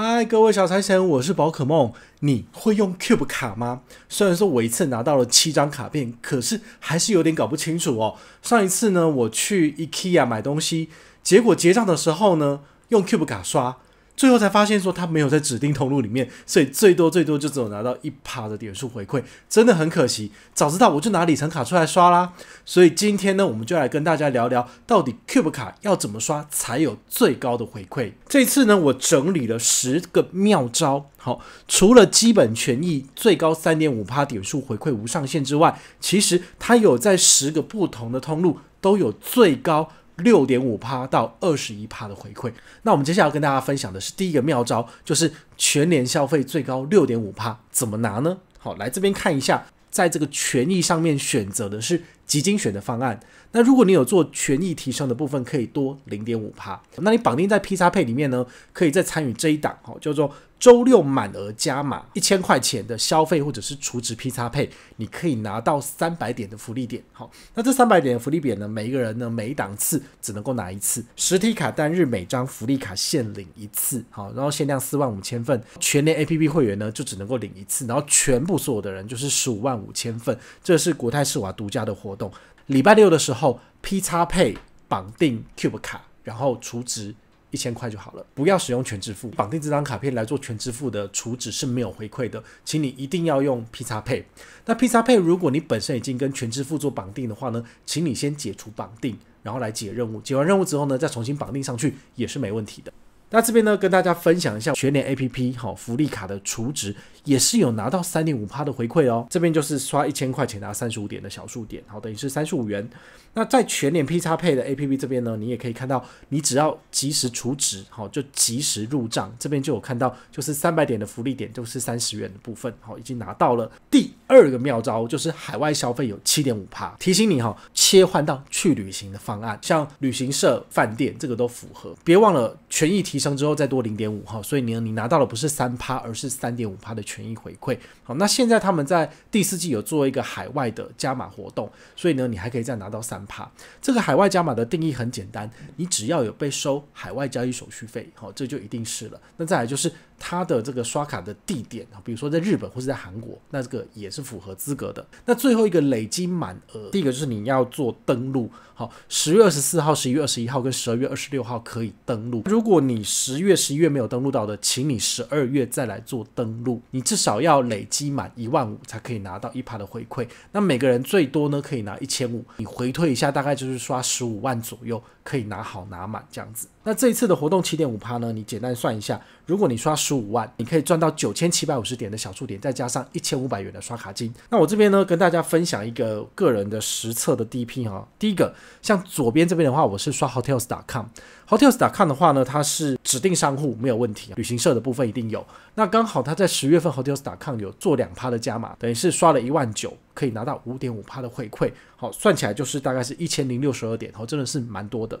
嗨，各位小财神，我是宝可梦。你会用 Cube 卡吗？虽然说我一次拿到了七张卡片，可是还是有点搞不清楚哦。上一次呢，我去 IKEA 买东西，结果结账的时候呢，用 Cube 卡刷。最后才发现，说他没有在指定通路里面，所以最多最多就只有拿到一趴的点数回馈，真的很可惜。早知道我就拿里程卡出来刷啦。所以今天呢，我们就来跟大家聊聊，到底 Cube 卡要怎么刷才有最高的回馈。这次呢，我整理了十个妙招。好，除了基本权益最高三点五趴点数回馈无上限之外，其实它有在十个不同的通路都有最高。六点五趴到二十一趴的回馈，那我们接下来跟大家分享的是第一个妙招，就是全年消费最高六点五趴，怎么拿呢？好，来这边看一下，在这个权益上面选择的是。极精选的方案，那如果你有做权益提升的部分，可以多零点五趴。那你绑定在 P 叉配里面呢，可以再参与这一档，哦，叫做周六满额加码一千块钱的消费或者是储值 P 叉配，你可以拿到三百点的福利点。好，那这三百点的福利点呢，每一个人呢每一档次只能够拿一次，实体卡单日每张福利卡限领一次，好，然后限量四万五千份，全年 A P P 会员呢就只能够领一次，然后全部所有的人就是十五万五千份，这是国泰世华独家的活动。懂，礼拜六的时候，P 叉配绑定 Cube 卡，然后储值一千块就好了。不要使用全支付，绑定这张卡片来做全支付的储值是没有回馈的。请你一定要用 P 叉配。那 P 叉配，如果你本身已经跟全支付做绑定的话呢，请你先解除绑定，然后来解任务。解完任务之后呢，再重新绑定上去也是没问题的。那这边呢，跟大家分享一下全年 A P P 好福利卡的储值，也是有拿到三点五趴的回馈哦。这边就是刷一千块钱拿三十五点的小数点，好等于是三十五元。那在全年 P 叉配的 A P P 这边呢，你也可以看到，你只要及时储值，好就及时入账。这边就有看到，就是三百点的福利点就是三十元的部分，好已经拿到了。第二个妙招就是海外消费有七点五趴，提醒你哈，切换到去旅行的方案，像旅行社、饭店这个都符合。别忘了权益提。升之后再多零点五哈，所以你你拿到的不是三趴，而是三点五趴的权益回馈。好，那现在他们在第四季有做一个海外的加码活动，所以呢，你还可以再拿到三趴。这个海外加码的定义很简单，你只要有被收海外交易手续费，好，这就一定是了。那再来就是。它的这个刷卡的地点啊，比如说在日本或是在韩国，那这个也是符合资格的。那最后一个累积满额，第一个就是你要做登录，好，十月二十四号、十一月二十一号跟十二月二十六号可以登录。如果你十月、十一月没有登录到的，请你十二月再来做登录。你至少要累积满一万五才可以拿到一趴的回馈。那每个人最多呢可以拿一千五，你回退一下大概就是刷十五万左右可以拿好拿满这样子。那这一次的活动七点五趴呢？你简单算一下，如果你刷十五万，你可以赚到九千七百五十点的小数点，再加上一千五百元的刷卡金。那我这边呢，跟大家分享一个个人的实测的 DP 哈。第一个，像左边这边的话，我是刷 hotels.com。Hotels.com 的话呢，它是指定商户，没有问题旅行社的部分一定有。那刚好他在十月份 Hotels.com 有做两趴的加码，等于是刷了一万九，可以拿到五点五趴的回馈。好，算起来就是大概是一千零六十二点，好，真的是蛮多的。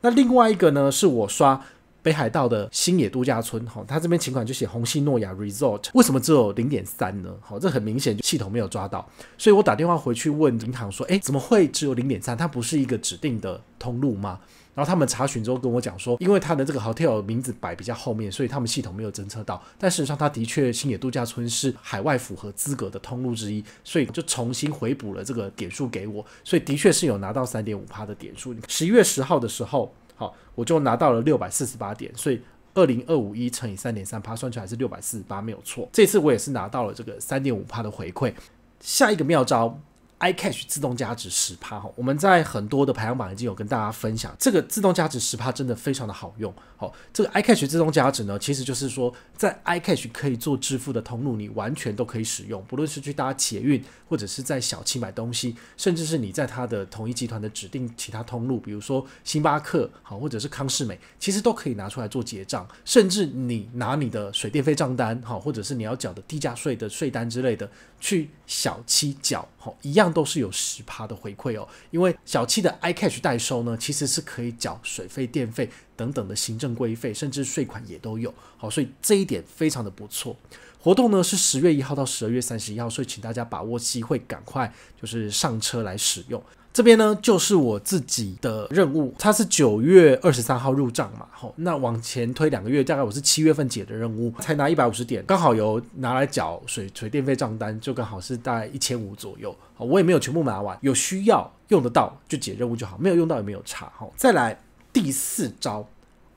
那另外一个呢，是我刷。北海道的新野度假村，哈，它这边情况就写红西诺亚 Resort，为什么只有零点三呢？好，这很明显就系统没有抓到，所以我打电话回去问银行说，哎，怎么会只有零点三？它不是一个指定的通路吗？然后他们查询之后跟我讲说，因为他的这个 hotel 名字摆比较后面，所以他们系统没有侦测到。但事实上，他的确新野度假村是海外符合资格的通路之一，所以就重新回补了这个点数给我，所以的确是有拿到三点五帕的点数。十一月十号的时候。好，我就拿到了六百四十八点，所以二零二五一乘以三点三帕，算出来是六百四十八，没有错。这次我也是拿到了这个三点五帕的回馈。下一个妙招。iCash 自动价值十趴哈，我们在很多的排行榜已经有跟大家分享，这个自动价值十趴真的非常的好用。好，这个 iCash 自动价值呢，其实就是说在 iCash 可以做支付的通路，你完全都可以使用，不论是去搭捷运，或者是在小七买东西，甚至是你在它的同一集团的指定其他通路，比如说星巴克好，或者是康士美，其实都可以拿出来做结账，甚至你拿你的水电费账单好，或者是你要缴的地价税的税单之类的，去小七缴好一样。都是有十趴的回馈哦，因为小七的 iCash 代收呢，其实是可以缴水费、电费等等的行政规费，甚至税款也都有。好，所以这一点非常的不错。活动呢是十月一号到十二月三十一号，所以请大家把握机会，赶快就是上车来使用。这边呢就是我自己的任务，它是九月二十三号入账嘛，吼，那往前推两个月，大概我是七月份解的任务，才拿一百五十点，刚好有拿来缴水水电费账单，就刚好是大概一千五左右，我也没有全部拿完，有需要用得到就解任务就好，没有用到也没有差，吼。再来第四招，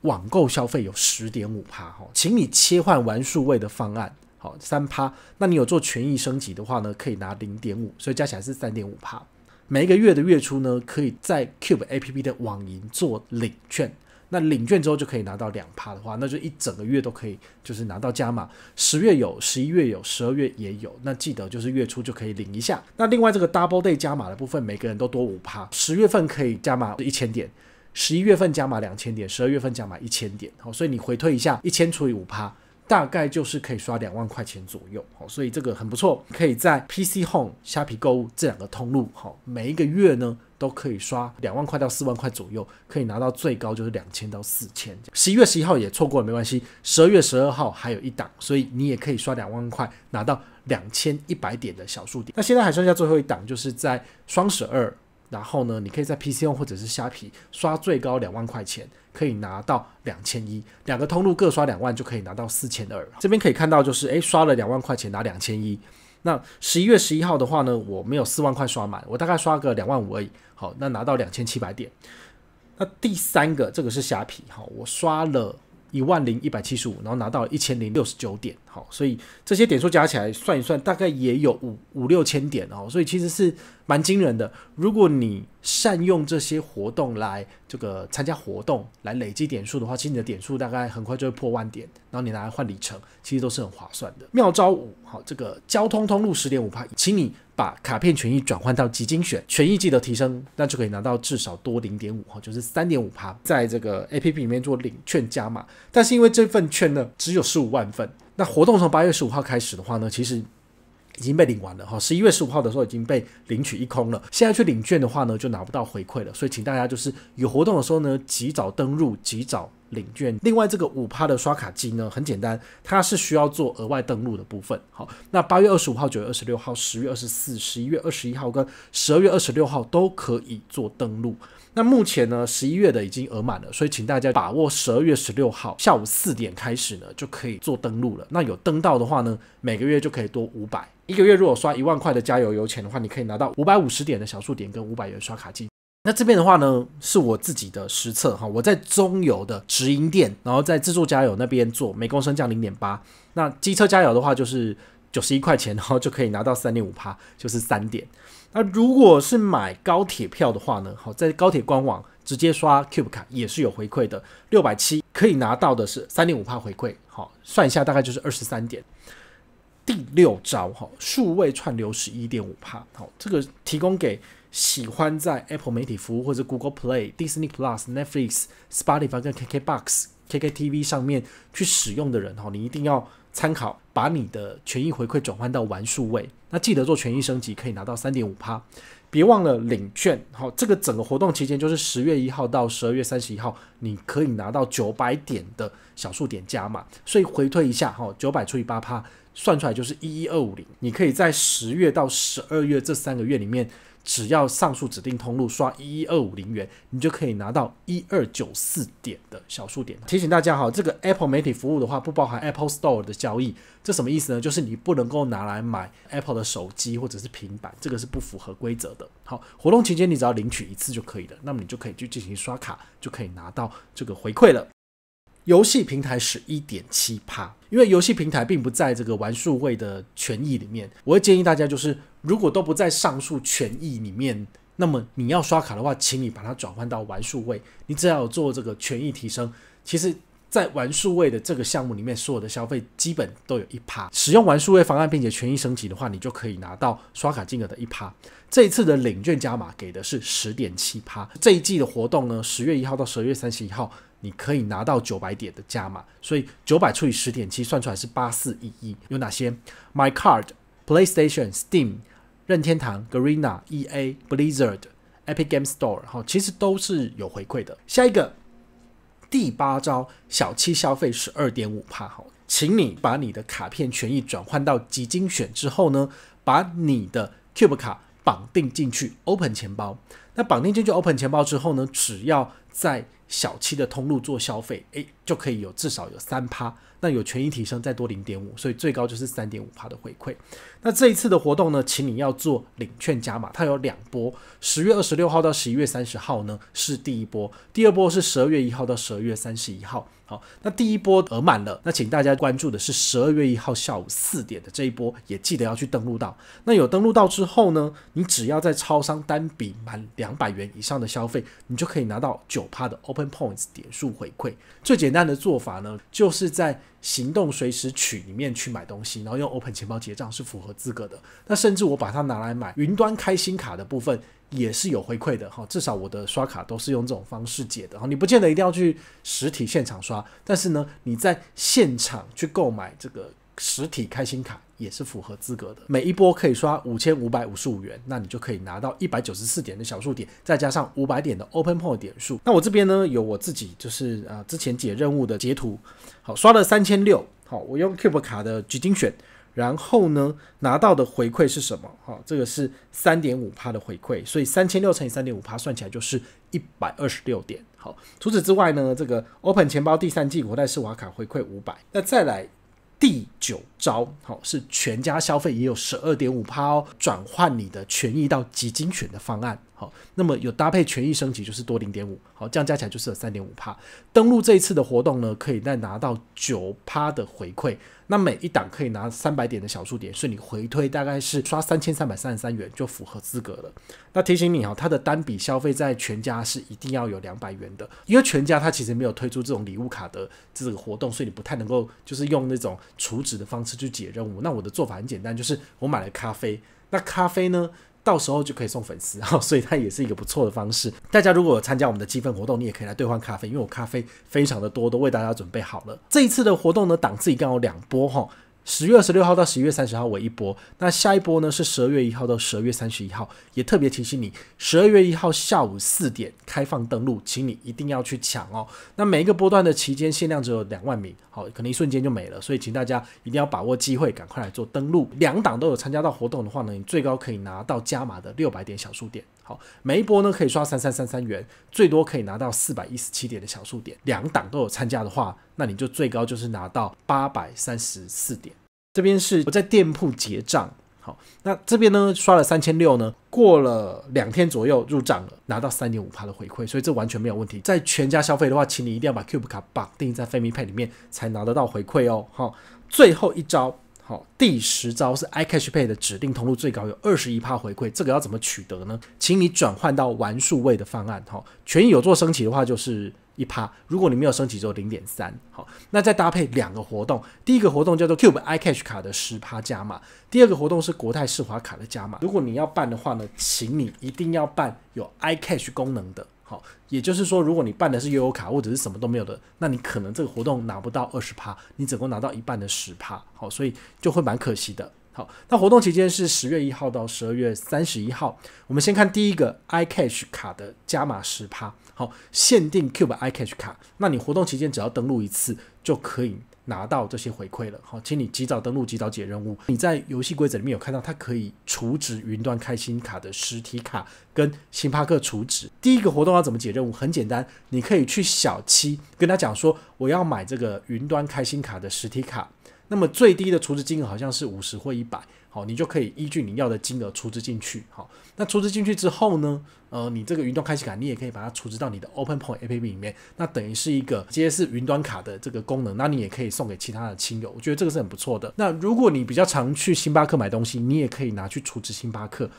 网购消费有十点五趴，吼，请你切换完数位的方案，好，三趴，那你有做权益升级的话呢，可以拿零点五，所以加起来是三点五趴。每一个月的月初呢，可以在 Cube A P P 的网银做领券，那领券之后就可以拿到两趴的话，那就一整个月都可以就是拿到加码。十月有，十一月有，十二月也有。那记得就是月初就可以领一下。那另外这个 Double Day 加码的部分，每个人都多五趴。十月份可以加码一千点，十一月份加码两千点，十二月份加码一千点。好，所以你回退一下，一千除以五趴。大概就是可以刷两万块钱左右，好，所以这个很不错，可以在 PC Home、虾皮购物这两个通路，好，每一个月呢都可以刷两万块到四万块左右，可以拿到最高就是两千到四千。十一月十一号也错过了没关系，十二月十二号还有一档，所以你也可以刷两万块拿到两千一百点的小数点。那现在还剩下最后一档，就是在双十二。然后呢，你可以在 PCO 或者是虾皮刷最高两万块钱，可以拿到两千一，两个通路各刷两万就可以拿到四千二。这边可以看到就是，哎，刷了两万块钱拿两千一。那十一月十一号的话呢，我没有四万块刷满，我大概刷个两万五而已。好，那拿到两千七百点。那第三个，这个是虾皮哈，我刷了一万零一百七十五，然后拿到一千零六十九点。好，所以这些点数加起来算一算，大概也有五五六千点哦，所以其实是蛮惊人的。如果你善用这些活动来这个参加活动来累积点数的话，其实你的点数大概很快就会破万点，然后你拿来换里程，其实都是很划算的。妙招五，好，这个交通通路十点五趴，请你把卡片权益转换到集精选权益，记得提升，那就可以拿到至少多零点五，哈，就是三点五趴，在这个 APP 里面做领券加码，但是因为这份券呢，只有十五万份。那活动从八月十五号开始的话呢，其实已经被领完了哈。十一月十五号的时候已经被领取一空了。现在去领券的话呢，就拿不到回馈了。所以请大家就是有活动的时候呢，及早登录，及早。领券，另外这个五趴的刷卡金呢，很简单，它是需要做额外登录的部分。好，那八月二十五号、九月二十六号、十月二十四、十一月二十一号跟十二月二十六号都可以做登录。那目前呢，十一月的已经额满了，所以请大家把握十二月十六号下午四点开始呢，就可以做登录了。那有登到的话呢，每个月就可以多五百。一个月如果刷一万块的加油油钱的话，你可以拿到五百五十点的小数点跟五百元刷卡金。那这边的话呢，是我自己的实测哈，我在中油的直营店，然后在自助加油那边做，每公升降零点八。那机车加油的话就是九十一块钱，然后就可以拿到三点五帕，就是三点。那如果是买高铁票的话呢，好，在高铁官网直接刷 Cube 卡也是有回馈的，六百七可以拿到的是三点五帕回馈，好，算一下大概就是二十三点。第六招哈，数位串流十一点五帕，好，这个提供给。喜欢在 Apple 媒体服务或者 Google Play、Disney Plus、Netflix、Spotify 跟 KKBox、KKTV 上面去使用的人哈，你一定要参考把你的权益回馈转换到玩数位。那记得做权益升级，可以拿到三点五趴。别忘了领券哈，这个整个活动期间就是十月一号到十二月三十一号，你可以拿到九百点的小数点加码。所以回推一下哈，九百除以八趴算出来就是一一二五零。你可以在十月到十二月这三个月里面。只要上述指定通路刷一一二五零元，你就可以拿到一二九四点的小数点。提醒大家哈，这个 Apple 媒体服务的话不包含 Apple Store 的交易，这什么意思呢？就是你不能够拿来买 Apple 的手机或者是平板，这个是不符合规则的。好，活动期间你只要领取一次就可以了，那么你就可以去进行刷卡，就可以拿到这个回馈了。游戏平台十一点七趴，因为游戏平台并不在这个玩数位的权益里面。我会建议大家，就是如果都不在上述权益里面，那么你要刷卡的话，请你把它转换到玩数位，你只要做这个权益提升，其实。在玩数位的这个项目里面，所有的消费基本都有一趴。使用玩数位方案并且权益升级的话，你就可以拿到刷卡金额的一趴。这一次的领券加码给的是十点七趴。这一季的活动呢，十月一号到十月三十一号，你可以拿到九百点的加码。所以九百除以十点七，算出来是八四一一。有哪些？My Card、PlayStation、Steam、任天堂、Garena、EA、Blizzard、Epic Game Store，然后其实都是有回馈的。下一个。第八招，小七消费十二点五帕好，请你把你的卡片权益转换到集精选之后呢，把你的 Cube 卡绑定进去 Open 钱包。那绑定进去 Open 钱包之后呢，只要在小七的通路做消费，诶，就可以有至少有三趴，那有权益提升再多零点五，所以最高就是三点五趴的回馈。那这一次的活动呢，请你要做领券加码，它有两波，十月二十六号到十一月三十号呢是第一波，第二波是十二月一号到十二月三十一号。好，那第一波额满了，那请大家关注的是十二月一号下午四点的这一波，也记得要去登录到。那有登录到之后呢，你只要在超商单笔满两百元以上的消费，你就可以拿到九趴的 Open points 点数回馈最简单的做法呢，就是在行动随时取里面去买东西，然后用 Open 钱包结账是符合资格的。那甚至我把它拿来买云端开新卡的部分也是有回馈的哈，至少我的刷卡都是用这种方式结的哈。你不见得一定要去实体现场刷，但是呢，你在现场去购买这个。实体开心卡也是符合资格的，每一波可以刷五千五百五十五元，那你就可以拿到一百九十四点的小数点，再加上五百点的 Open Point 点数。那我这边呢，有我自己就是啊，之前解任务的截图。好，刷了三千六，好，我用 Cube 卡的基精选，然后呢，拿到的回馈是什么？哈，这个是三点五趴的回馈，所以三千六乘以三点五趴算起来就是一百二十六点。好，除此之外呢，这个 Open 钱包第三季我在世华卡回馈五百，那再来。第九招，好是全家消费也有十二点五趴哦，转换你的权益到基金选的方案。好，那么有搭配权益升级就是多零点五，好，这样加起来就是三点五趴。登录这一次的活动呢，可以再拿到九趴的回馈，那每一档可以拿三百点的小数点，是你回推大概是刷三千三百三十三元就符合资格了。那提醒你哈，它的单笔消费在全家是一定要有两百元的，因为全家它其实没有推出这种礼物卡的这个活动，所以你不太能够就是用那种储值的方式去解任务。那我的做法很简单，就是我买了咖啡，那咖啡呢？到时候就可以送粉丝哈，所以它也是一个不错的方式。大家如果有参加我们的积分活动，你也可以来兑换咖啡，因为我咖啡非常的多，都为大家准备好了。这一次的活动呢，档次一共有两波哈。十月二十六号到十一月三十号为一波，那下一波呢是十二月一号到十二月三十一号。也特别提醒你，十二月一号下午四点开放登录，请你一定要去抢哦。那每一个波段的期间限量只有两万名，好，可能一瞬间就没了，所以请大家一定要把握机会，赶快来做登录。两档都有参加到活动的话呢，你最高可以拿到加码的六百点小数点。好，每一波呢可以刷三三三三元，最多可以拿到四百一十七点的小数点。两档都有参加的话，那你就最高就是拿到八百三十四点。这边是我在店铺结账，好，那这边呢刷了三千六呢，过了两天左右入账了，拿到三点五帕的回馈，所以这完全没有问题。在全家消费的话，请你一定要把 Cube 卡绑定在 Family Pay 里面才拿得到回馈哦。好，最后一招，好，第十招是 iCash Pay 的指定通路，最高有二十一帕回馈，这个要怎么取得呢？请你转换到玩数位的方案。好，权益有做升级的话，就是。一趴，如果你没有升级，只有零点三。好，那再搭配两个活动，第一个活动叫做 Cube iCash 卡的十趴加码，第二个活动是国泰世华卡的加码。如果你要办的话呢，请你一定要办有 iCash 功能的。好，也就是说，如果你办的是悠游卡或者是什么都没有的，那你可能这个活动拿不到二十趴，你只共拿到一半的十趴。好，所以就会蛮可惜的。好，那活动期间是十月一号到十二月三十一号。我们先看第一个 iCash 卡的加码十趴，好，限定 Cube iCash 卡。那你活动期间只要登录一次，就可以拿到这些回馈了。好，请你及早登录，及早解任务。你在游戏规则里面有看到，它可以储值云端开心卡的实体卡跟星巴克储值。第一个活动要怎么解任务？很简单，你可以去小七跟他讲说，我要买这个云端开心卡的实体卡。那么最低的出资金额好像是五十或一百，好，你就可以依据你要的金额出资进去，好。那出资进去之后呢，呃，你这个云端开启卡，你也可以把它储值到你的 Open Point A P P 里面，那等于是一个接是云端卡的这个功能，那你也可以送给其他的亲友，我觉得这个是很不错的。那如果你比较常去星巴克买东西，你也可以拿去储值星巴克。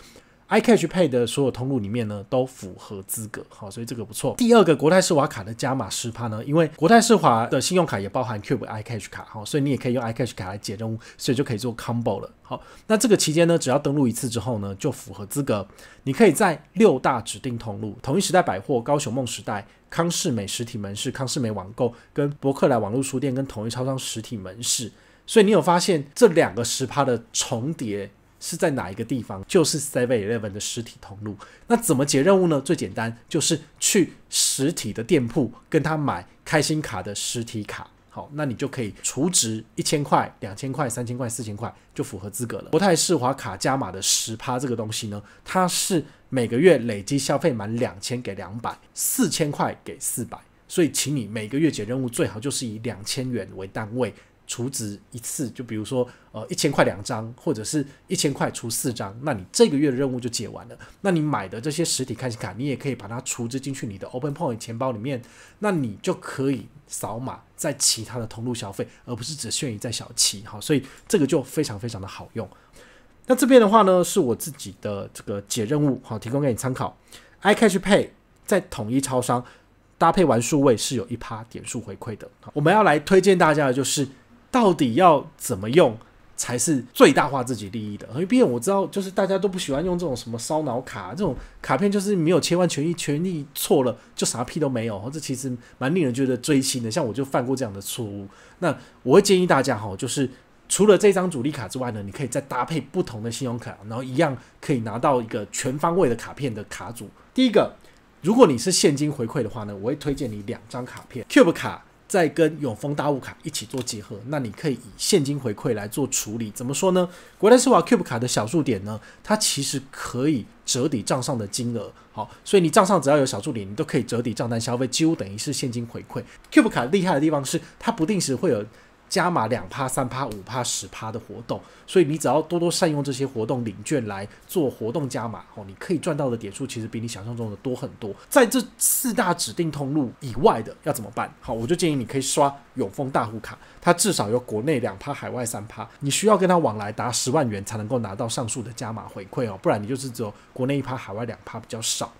iCash 配的所有通路里面呢，都符合资格，好，所以这个不错。第二个国泰世华卡的加码十趴呢，因为国泰世华的信用卡也包含 Cube iCash 卡，好，所以你也可以用 iCash 卡来解任务，所以就可以做 combo 了，好，那这个期间呢，只要登录一次之后呢，就符合资格。你可以在六大指定通路：统一时代百货、高雄梦时代、康世美实体门市、康世美网购、跟博客来网络书店、跟统一超商实体门市。所以你有发现这两个十趴的重叠？是在哪一个地方？就是 Seven Eleven 的实体通路。那怎么解任务呢？最简单就是去实体的店铺跟他买开心卡的实体卡。好，那你就可以储值一千块、两千块、三千块、四千块，就符合资格了。国泰世华卡加码的十趴这个东西呢，它是每个月累积消费满两千给两百，四千块给四百。所以，请你每个月解任务最好就是以两千元为单位。储值一次，就比如说，呃，一千块两张，或者是一千块除四张，那你这个月的任务就解完了。那你买的这些实体开心卡，你也可以把它储值进去你的 Open Point 钱包里面，那你就可以扫码在其他的通路消费，而不是只限于在小七。好，所以这个就非常非常的好用。那这边的话呢，是我自己的这个解任务，好，提供给你参考。iCash Pay 在统一超商搭配完数位是有一趴点数回馈的。我们要来推荐大家的就是。到底要怎么用才是最大化自己利益的？因为毕竟我知道，就是大家都不喜欢用这种什么烧脑卡，这种卡片就是没有切换权益，权益错了就啥屁都没有。这其实蛮令人觉得锥心的。像我就犯过这样的错误。那我会建议大家哈，就是除了这张主力卡之外呢，你可以再搭配不同的信用卡，然后一样可以拿到一个全方位的卡片的卡组。第一个，如果你是现金回馈的话呢，我会推荐你两张卡片，Cube 卡。再跟永丰大物卡一起做结合，那你可以以现金回馈来做处理。怎么说呢？国泰世华 Cube 卡的小数点呢，它其实可以折抵账上的金额。好，所以你账上只要有小数点，你都可以折抵账单消费，几乎等于是现金回馈。Cube 卡厉害的地方是，它不定时会有。加码两趴、三趴、五趴、十趴的活动，所以你只要多多善用这些活动领券来做活动加码哦，你可以赚到的点数其实比你想象中的多很多。在这四大指定通路以外的要怎么办？好，我就建议你可以刷永丰大户卡，它至少有国内两趴、海外三趴，你需要跟他往来达十万元才能够拿到上述的加码回馈哦，不然你就是只有国内一趴、海外两趴比较少。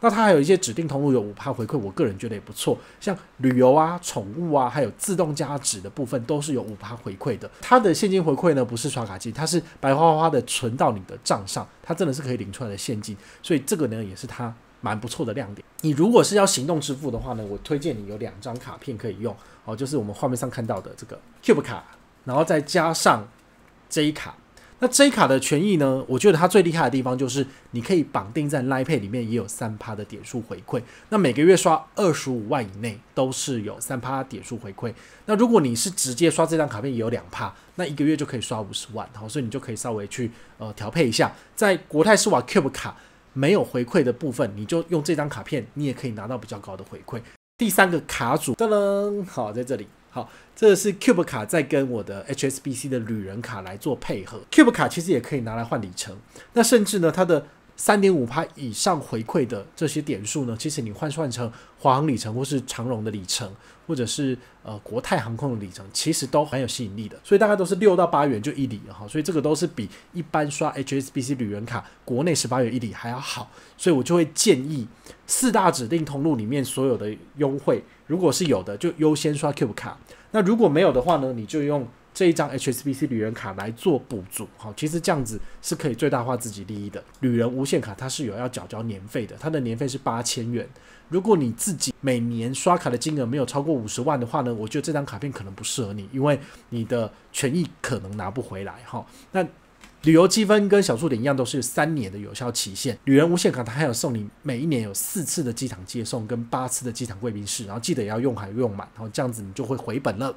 那它还有一些指定通路有五趴回馈，我个人觉得也不错。像旅游啊、宠物啊，还有自动加值的部分都是有五趴回馈的。它的现金回馈呢，不是刷卡机，它是白花花的存到你的账上，它真的是可以领出来的现金，所以这个呢也是它蛮不错的亮点。你如果是要行动支付的话呢，我推荐你有两张卡片可以用，哦，就是我们画面上看到的这个 Cube 卡，然后再加上 J 卡。那这一卡的权益呢？我觉得它最厉害的地方就是，你可以绑定在 Line 拉配里面也有三趴的点数回馈。那每个月刷二十五万以内都是有三趴点数回馈。那如果你是直接刷这张卡片，也有两趴，那一个月就可以刷五十万。好，所以你就可以稍微去呃调配一下，在国泰世华 Cube 卡没有回馈的部分，你就用这张卡片，你也可以拿到比较高的回馈。第三个卡组，噔，好，在这里。好，这是 Cube 卡在跟我的 HSBC 的旅人卡来做配合。Cube 卡其实也可以拿来换里程，那甚至呢，它的三点五趴以上回馈的这些点数呢，其实你换算成华航里程或是长荣的里程。或者是呃国泰航空的里程其实都很有吸引力的，所以大概都是六到八元就一里哈，所以这个都是比一般刷 HSBC 旅人卡国内十八元一里还要好，所以我就会建议四大指定通路里面所有的优惠如果是有的就优先刷 Cube 卡，那如果没有的话呢，你就用。这一张 HSBC 旅人卡来做补足，好，其实这样子是可以最大化自己利益的。旅人无限卡它是有要缴交年费的，它的年费是八千元。如果你自己每年刷卡的金额没有超过五十万的话呢，我觉得这张卡片可能不适合你，因为你的权益可能拿不回来。哈，那旅游积分跟小数点一样都是三年的有效期限。旅人无限卡它还有送你每一年有四次的机场接送跟八次的机场贵宾室，然后记得要用还用满，然后这样子你就会回本了。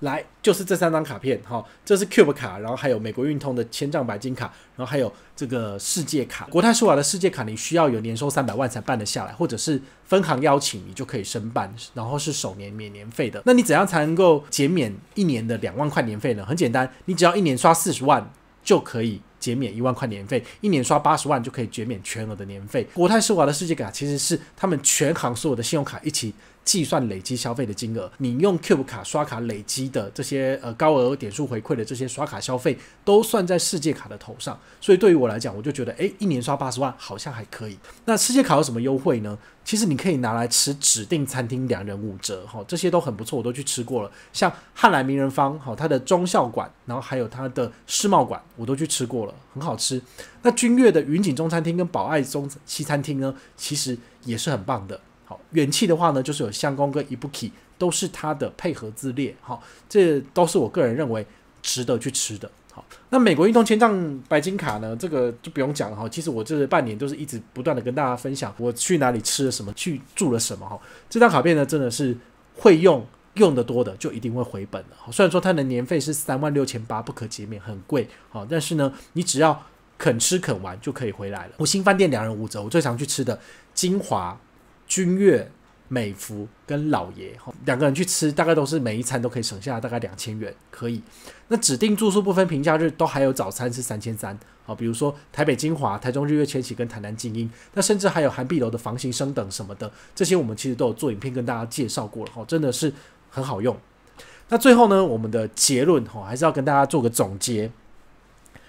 来，就是这三张卡片哈，这是 Cube 卡，然后还有美国运通的千账白金卡，然后还有这个世界卡。国泰世华的世界卡，你需要有年收三百万才办得下来，或者是分行邀请你就可以申办，然后是首年免年费的。那你怎样才能够减免一年的两万块年费呢？很简单，你只要一年刷四十万就可以减免一万块年费，一年刷八十万就可以减免全额的年费。国泰世华的世界卡其实是他们全行所有的信用卡一起。计算累积消费的金额，你用 Cube 卡刷卡累积的这些呃高额点数回馈的这些刷卡消费，都算在世界卡的头上。所以对于我来讲，我就觉得，诶，一年刷八十万好像还可以。那世界卡有什么优惠呢？其实你可以拿来吃指定餐厅两人五折哈，这些都很不错，我都去吃过了。像汉来名人坊，哈，它的中校馆，然后还有它的世贸馆，我都去吃过了，很好吃。那君悦的云锦中餐厅跟宝爱中西餐厅呢，其实也是很棒的。好，元气的话呢，就是有相公跟伊布奇，都是它的配合之列。好，这都是我个人认为值得去吃的。好，那美国运动千账白金卡呢，这个就不用讲了哈。其实我这半年都是一直不断的跟大家分享，我去哪里吃了什么，去住了什么哈。这张卡片呢，真的是会用用的多的，就一定会回本的。虽然说它的年费是三万六千八，不可减免，很贵好，但是呢，你只要肯吃肯玩，就可以回来了。五星饭店两人五折，我最常去吃的精华。君悦、美孚跟老爷哈两个人去吃，大概都是每一餐都可以省下大概两千元，可以。那指定住宿不分平价，日，都还有早餐是三千三好，比如说台北精华、台中日月千禧跟台南精英，那甚至还有韩碧楼的房型升等什么的，这些我们其实都有做影片跟大家介绍过了，哈，真的是很好用。那最后呢，我们的结论哈，还是要跟大家做个总结：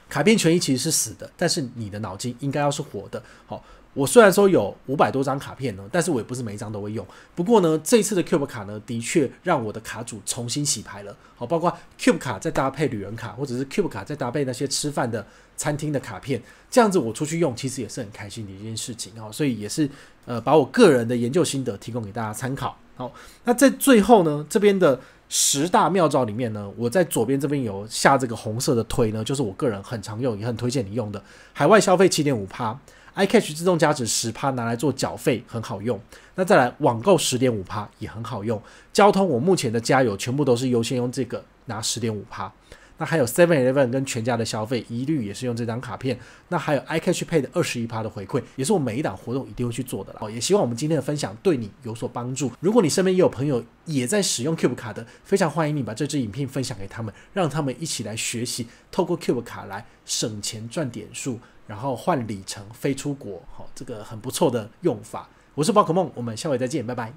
卡片权益其实是死的，但是你的脑筋应该要是活的，好。我虽然说有五百多张卡片呢，但是我也不是每一张都会用。不过呢，这次的 Cube 卡呢，的确让我的卡组重新洗牌了。好，包括 Cube 卡再搭配旅人卡，或者是 Cube 卡再搭配那些吃饭的餐厅的卡片，这样子我出去用，其实也是很开心的一件事情。好，所以也是呃，把我个人的研究心得提供给大家参考。好，那在最后呢，这边的十大妙招里面呢，我在左边这边有下这个红色的推呢，就是我个人很常用，也很推荐你用的海外消费七点五趴。iCash 自动加值十趴拿来做缴费很好用，那再来网购十点五趴也很好用。交通我目前的加油全部都是优先用这个拿十点五趴，那还有 Seven Eleven 跟全家的消费一律也是用这张卡片。那还有 iCash Pay 的二十一趴的回馈，也是我每一档活动一定会去做的了。也希望我们今天的分享对你有所帮助。如果你身边也有朋友也在使用 Cube 卡的，非常欢迎你把这支影片分享给他们，让他们一起来学习，透过 Cube 卡来省钱赚点数。然后换里程飞出国，好，这个很不错的用法。我是宝可梦，我们下回再见，拜拜。